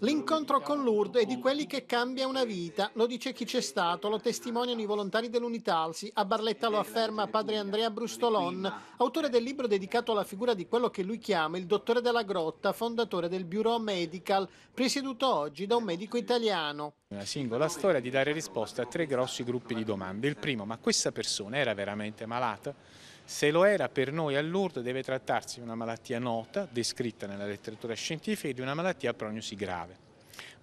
L'incontro con Lourdes è di quelli che cambia una vita, lo dice chi c'è stato, lo testimoniano i volontari dell'Unitalsi, a Barletta lo afferma padre Andrea Brustolon, autore del libro dedicato alla figura di quello che lui chiama il dottore della grotta, fondatore del Bureau Medical, presieduto oggi da un medico italiano. Una singola storia di dare risposta a tre grossi gruppi di domande. Il primo, ma questa persona era veramente malata? Se lo era per noi a Lourdes deve trattarsi di una malattia nota, descritta nella letteratura scientifica, e di una malattia a prognosi grave.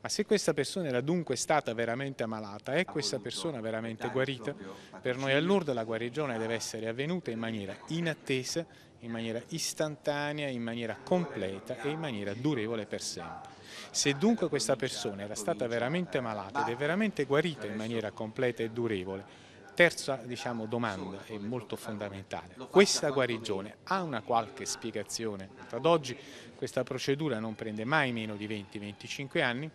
Ma se questa persona era dunque stata veramente ammalata, è questa persona veramente guarita? Per noi a Lourdes la guarigione deve essere avvenuta in maniera inattesa, in maniera istantanea, in maniera completa e in maniera durevole per sempre. Se dunque questa persona era stata veramente malata ed è veramente guarita in maniera completa e durevole, terza diciamo, domanda è molto fondamentale. Questa guarigione ha una qualche spiegazione? Ad oggi questa procedura non prende mai meno di 20-25 anni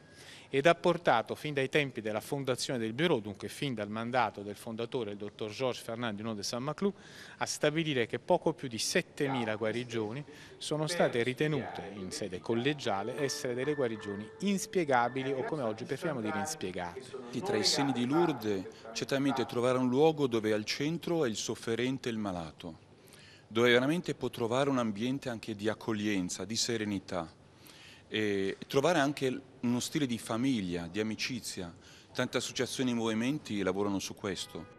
ed ha portato fin dai tempi della fondazione del Bureau, dunque fin dal mandato del fondatore, il dottor Georges Fernandino de Saint-Maclou, a stabilire che poco più di 7.000 guarigioni sono state ritenute in sede collegiale essere delle guarigioni inspiegabili o come oggi preferiamo dire inspiegate. Tra i segni di Lourdes certamente trovare un luogo dove al centro è il sofferente e il malato, dove veramente può trovare un ambiente anche di accoglienza, di serenità e trovare anche uno stile di famiglia, di amicizia. Tante associazioni e movimenti lavorano su questo.